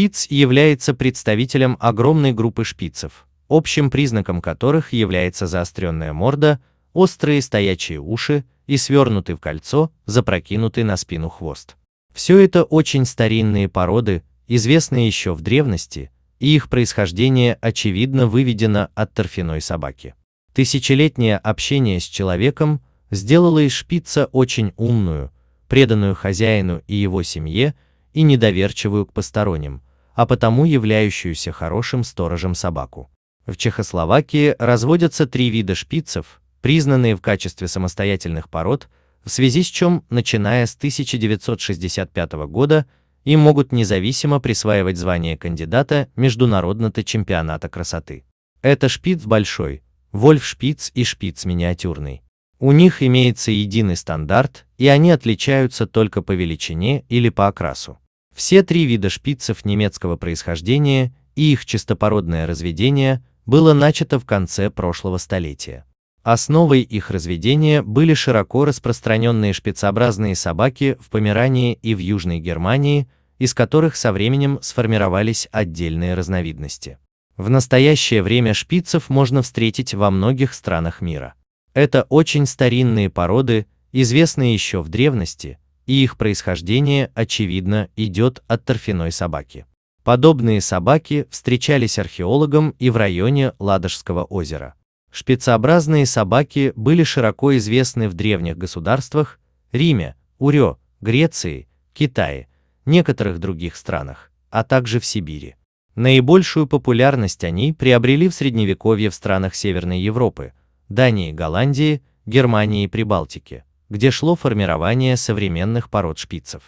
Шпиц является представителем огромной группы шпицев, общим признаком которых является заостренная морда, острые стоячие уши и свернутый в кольцо, запрокинутый на спину хвост. Все это очень старинные породы, известные еще в древности, и их происхождение очевидно выведено от торфяной собаки. Тысячелетнее общение с человеком сделало из шпица очень умную, преданную хозяину и его семье, и недоверчивую к посторонним, а потому являющуюся хорошим сторожем собаку. В Чехословакии разводятся три вида шпицев, признанные в качестве самостоятельных пород, в связи с чем, начиная с 1965 года, им могут независимо присваивать звание кандидата международного чемпионата красоты. Это шпиц большой, вольф-шпиц и шпиц миниатюрный. У них имеется единый стандарт, и они отличаются только по величине или по окрасу. Все три вида шпицев немецкого происхождения и их чистопородное разведение было начато в конце прошлого столетия. Основой их разведения были широко распространенные шпицеобразные собаки в Померании и в Южной Германии, из которых со временем сформировались отдельные разновидности. В настоящее время шпицев можно встретить во многих странах мира. Это очень старинные породы, известные еще в древности, и их происхождение, очевидно, идет от торфяной собаки. Подобные собаки встречались археологам и в районе Ладожского озера. Шпицеобразные собаки были широко известны в древних государствах Риме, Урё, Греции, Китае, некоторых других странах, а также в Сибири. Наибольшую популярность они приобрели в Средневековье в странах Северной Европы, Дании, Голландии, Германии и Прибалтике где шло формирование современных пород шпицев.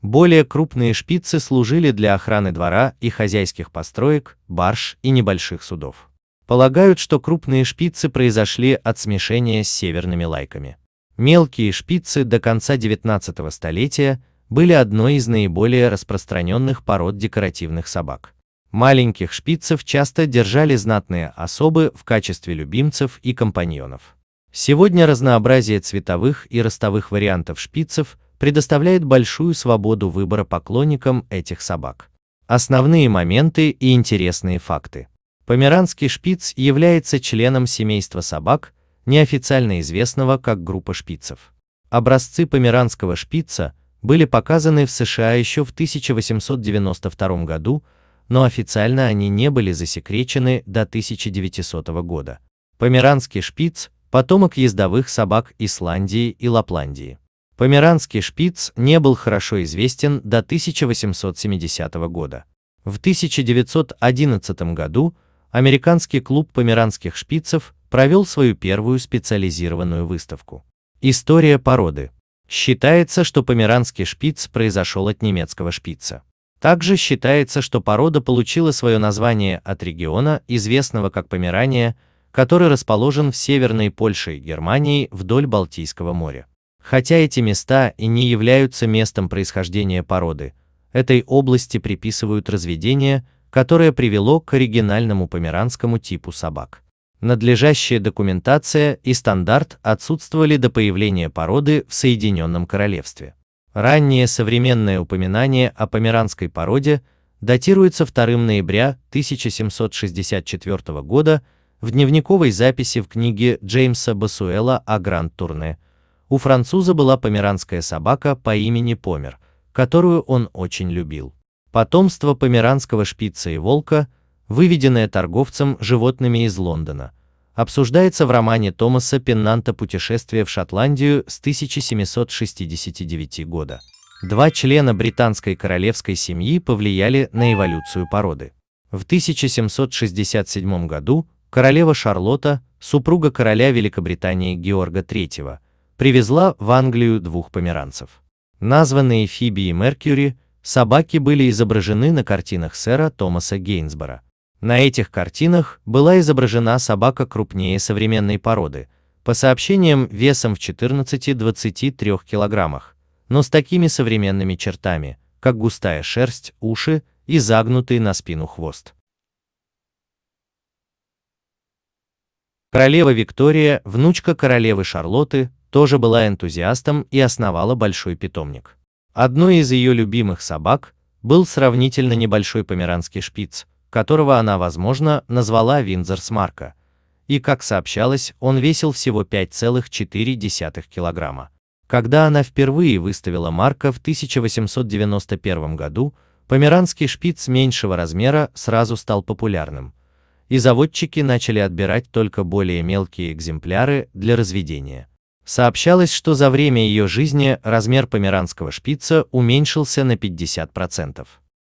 Более крупные шпицы служили для охраны двора и хозяйских построек, барж и небольших судов. Полагают, что крупные шпицы произошли от смешения с северными лайками. Мелкие шпицы до конца 19 столетия были одной из наиболее распространенных пород декоративных собак. Маленьких шпицев часто держали знатные особы в качестве любимцев и компаньонов. Сегодня разнообразие цветовых и ростовых вариантов шпицев предоставляет большую свободу выбора поклонникам этих собак. Основные моменты и интересные факты. Померанский шпиц является членом семейства собак, неофициально известного как группа шпицев. Образцы померанского шпица были показаны в США еще в 1892 году, но официально они не были засекречены до 1900 года. Померанский шпиц потомок ездовых собак Исландии и Лапландии. Померанский шпиц не был хорошо известен до 1870 года. В 1911 году американский клуб померанских шпицев провел свою первую специализированную выставку. История породы. Считается, что померанский шпиц произошел от немецкого шпица. Также считается, что порода получила свое название от региона, известного как Померания, который расположен в Северной Польше и Германии вдоль Балтийского моря. Хотя эти места и не являются местом происхождения породы, этой области приписывают разведение, которое привело к оригинальному померанскому типу собак. Надлежащая документация и стандарт отсутствовали до появления породы в Соединенном Королевстве. Раннее современное упоминание о померанской породе датируется 2 ноября 1764 года в дневниковой записи в книге Джеймса Басуэла о Гранд-турне. У француза была померанская собака по имени Помер, которую он очень любил. Потомство померанского шпица и волка, выведенное торговцем животными из Лондона, обсуждается в романе Томаса Пеннанта «Путешествие в Шотландию» с 1769 года. Два члена британской королевской семьи повлияли на эволюцию породы. В 1767 году королева Шарлотта, супруга короля Великобритании Георга III, привезла в Англию двух померанцев. Названные Фиби и Меркьюри, собаки были изображены на картинах сэра Томаса Гейнсбора. На этих картинах была изображена собака крупнее современной породы, по сообщениям весом в 14-23 килограммах, но с такими современными чертами, как густая шерсть, уши и загнутый на спину хвост. Королева Виктория, внучка королевы Шарлотты, тоже была энтузиастом и основала большой питомник. Одной из ее любимых собак был сравнительно небольшой померанский шпиц, которого она, возможно, назвала Виндзор Марка, и, как сообщалось, он весил всего 5,4 килограмма. Когда она впервые выставила Марка в 1891 году, померанский шпиц меньшего размера сразу стал популярным, и заводчики начали отбирать только более мелкие экземпляры для разведения. Сообщалось, что за время ее жизни размер померанского шпица уменьшился на 50%.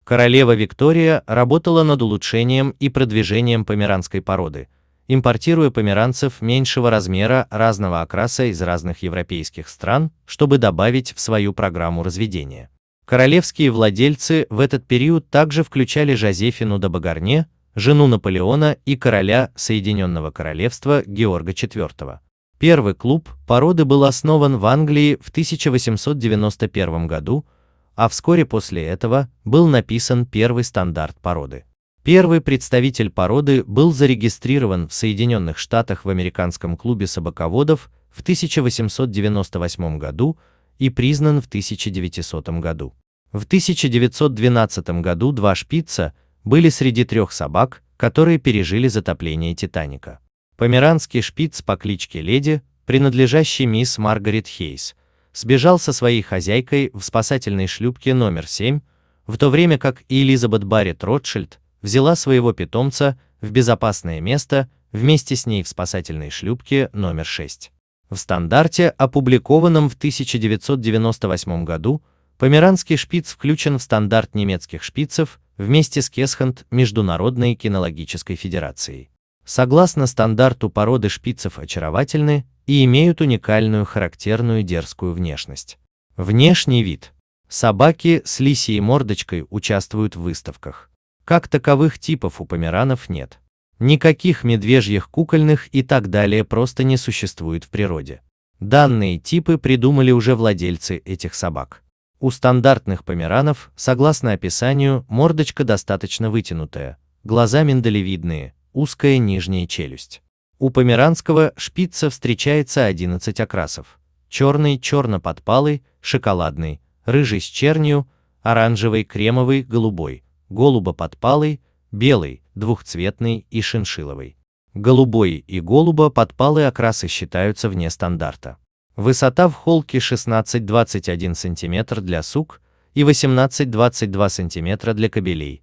Королева Виктория работала над улучшением и продвижением померанской породы, импортируя померанцев меньшего размера разного окраса из разных европейских стран, чтобы добавить в свою программу разведения. Королевские владельцы в этот период также включали Жозефину до Багарне, жену Наполеона и короля Соединенного Королевства Георга IV. Первый клуб породы был основан в Англии в 1891 году, а вскоре после этого был написан первый стандарт породы. Первый представитель породы был зарегистрирован в Соединенных Штатах в американском клубе собаководов в 1898 году и признан в 1900 году. В 1912 году два шпица – были среди трех собак, которые пережили затопление Титаника. Померанский шпиц по кличке Леди, принадлежащий мисс Маргарет Хейс, сбежал со своей хозяйкой в спасательной шлюпке номер 7, в то время как Элизабет Барретт Ротшильд взяла своего питомца в безопасное место вместе с ней в спасательной шлюпке номер 6. В стандарте, опубликованном в 1998 году, померанский шпиц включен в стандарт немецких шпицев вместе с Кесханд Международной кинологической федерацией. Согласно стандарту породы шпицев очаровательны и имеют уникальную характерную дерзкую внешность. Внешний вид. Собаки с лисией мордочкой участвуют в выставках. Как таковых типов у померанов нет. Никаких медвежьих кукольных и так далее просто не существует в природе. Данные типы придумали уже владельцы этих собак. У стандартных померанов, согласно описанию, мордочка достаточно вытянутая, глаза миндалевидные, узкая нижняя челюсть. У померанского шпица встречается 11 окрасов – черный, черно-подпалый, шоколадный, рыжий с чернью, оранжевый, кремовый, голубой, голубо-подпалый, белый, двухцветный и шиншиловый. Голубой и голубо-подпалый окрасы считаются вне стандарта. Высота в холке 16-21 см для сук и 18-22 см для кобелей.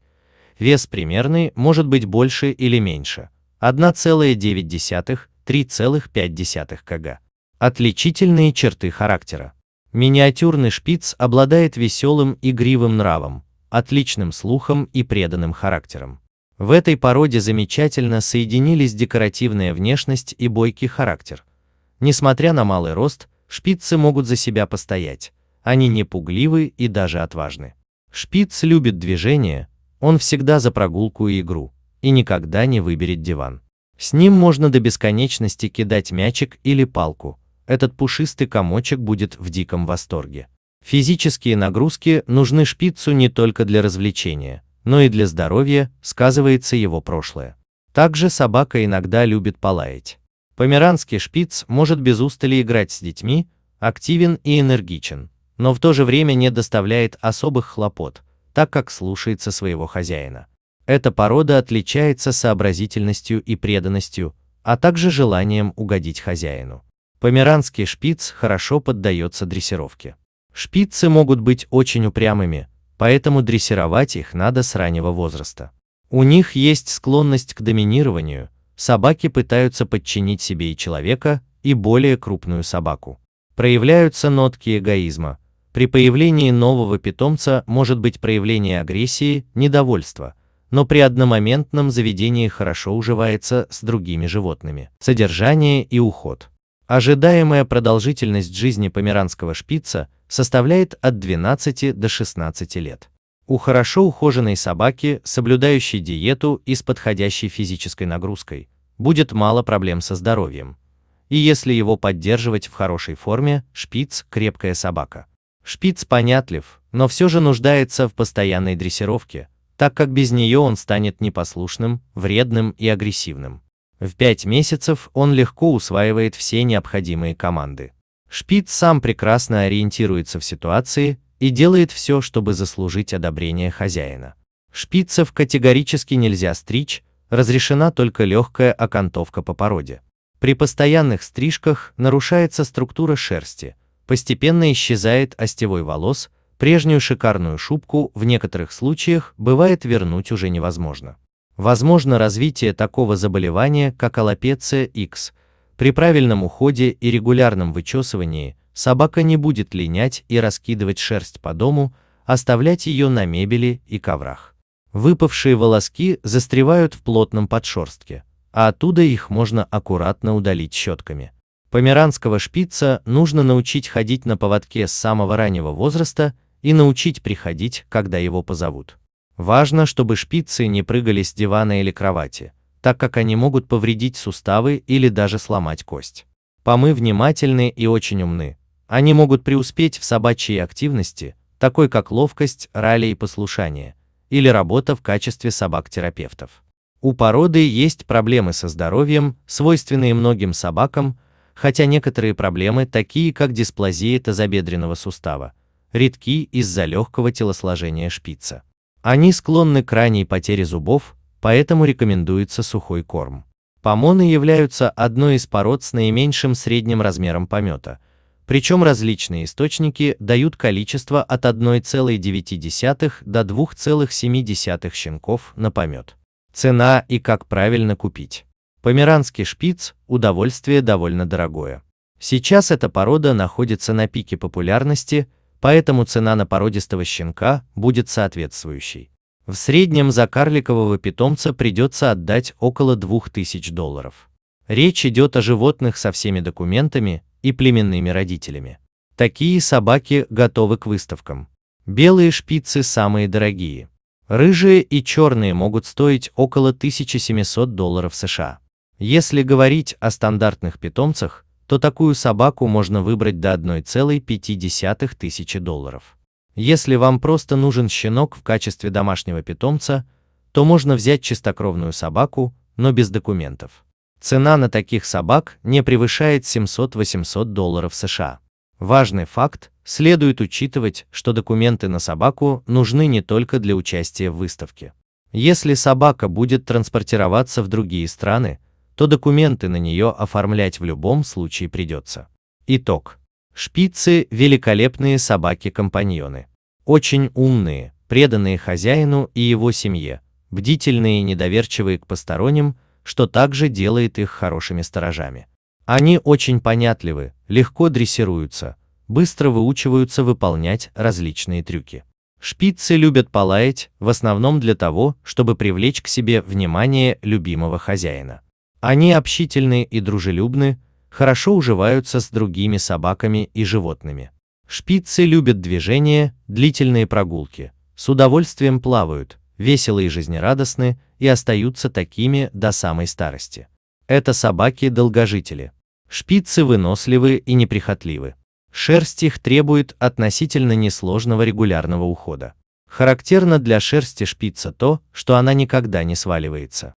Вес примерный может быть больше или меньше 1,9-3,5 кг. Отличительные черты характера. Миниатюрный шпиц обладает веселым игривым нравом, отличным слухом и преданным характером. В этой породе замечательно соединились декоративная внешность и бойкий характер – Несмотря на малый рост, шпицы могут за себя постоять, они не пугливы и даже отважны. Шпиц любит движение, он всегда за прогулку и игру, и никогда не выберет диван. С ним можно до бесконечности кидать мячик или палку, этот пушистый комочек будет в диком восторге. Физические нагрузки нужны шпицу не только для развлечения, но и для здоровья, сказывается его прошлое. Также собака иногда любит полаять. Померанский шпиц может без устали играть с детьми, активен и энергичен, но в то же время не доставляет особых хлопот, так как слушается своего хозяина. Эта порода отличается сообразительностью и преданностью, а также желанием угодить хозяину. Померанский шпиц хорошо поддается дрессировке. Шпицы могут быть очень упрямыми, поэтому дрессировать их надо с раннего возраста. У них есть склонность к доминированию, собаки пытаются подчинить себе и человека, и более крупную собаку. Проявляются нотки эгоизма. При появлении нового питомца может быть проявление агрессии, недовольства, но при одномоментном заведении хорошо уживается с другими животными. Содержание и уход. Ожидаемая продолжительность жизни померанского шпица составляет от 12 до 16 лет. У хорошо ухоженной собаки, соблюдающей диету и с подходящей физической нагрузкой, будет мало проблем со здоровьем. И если его поддерживать в хорошей форме, шпиц – крепкая собака. Шпиц понятлив, но все же нуждается в постоянной дрессировке, так как без нее он станет непослушным, вредным и агрессивным. В 5 месяцев он легко усваивает все необходимые команды. Шпиц сам прекрасно ориентируется в ситуации и делает все, чтобы заслужить одобрение хозяина. Шпицев категорически нельзя стричь, разрешена только легкая окантовка по породе. При постоянных стрижках нарушается структура шерсти, постепенно исчезает остевой волос, прежнюю шикарную шубку в некоторых случаях бывает вернуть уже невозможно. Возможно развитие такого заболевания, как аллопеция X. При правильном уходе и регулярном вычесывании собака не будет линять и раскидывать шерсть по дому, оставлять ее на мебели и коврах. Выпавшие волоски застревают в плотном подшерстке, а оттуда их можно аккуратно удалить щетками. Померанского шпица нужно научить ходить на поводке с самого раннего возраста и научить приходить, когда его позовут. Важно, чтобы шпицы не прыгали с дивана или кровати, так как они могут повредить суставы или даже сломать кость. Помы внимательны и очень умны. Они могут преуспеть в собачьей активности, такой как ловкость, ралли и послушание – или работа в качестве собак-терапевтов. У породы есть проблемы со здоровьем, свойственные многим собакам, хотя некоторые проблемы, такие как дисплазия тазобедренного сустава, редки из-за легкого телосложения шпица. Они склонны к ранней потере зубов, поэтому рекомендуется сухой корм. Помоны являются одной из пород с наименьшим средним размером помета, причем различные источники дают количество от 1,9 до 2,7 щенков на помет. Цена и как правильно купить. Померанский шпиц – удовольствие довольно дорогое. Сейчас эта порода находится на пике популярности, поэтому цена на породистого щенка будет соответствующей. В среднем за карликового питомца придется отдать около 2000 долларов. Речь идет о животных со всеми документами, и племенными родителями. Такие собаки готовы к выставкам. Белые шпицы самые дорогие. Рыжие и черные могут стоить около 1700 долларов США. Если говорить о стандартных питомцах, то такую собаку можно выбрать до 1,5 тысячи долларов. Если вам просто нужен щенок в качестве домашнего питомца, то можно взять чистокровную собаку, но без документов. Цена на таких собак не превышает 700-800 долларов США. Важный факт, следует учитывать, что документы на собаку нужны не только для участия в выставке. Если собака будет транспортироваться в другие страны, то документы на нее оформлять в любом случае придется. Итог. Шпицы – великолепные собаки-компаньоны. Очень умные, преданные хозяину и его семье, бдительные и недоверчивые к посторонним – что также делает их хорошими сторожами. Они очень понятливы, легко дрессируются, быстро выучиваются выполнять различные трюки. Шпицы любят полаять, в основном для того, чтобы привлечь к себе внимание любимого хозяина. Они общительны и дружелюбны, хорошо уживаются с другими собаками и животными. Шпицы любят движение, длительные прогулки, с удовольствием плавают, веселы и жизнерадостны и остаются такими до самой старости. Это собаки-долгожители. Шпицы выносливы и неприхотливы. Шерсть их требует относительно несложного регулярного ухода. Характерно для шерсти шпица то, что она никогда не сваливается.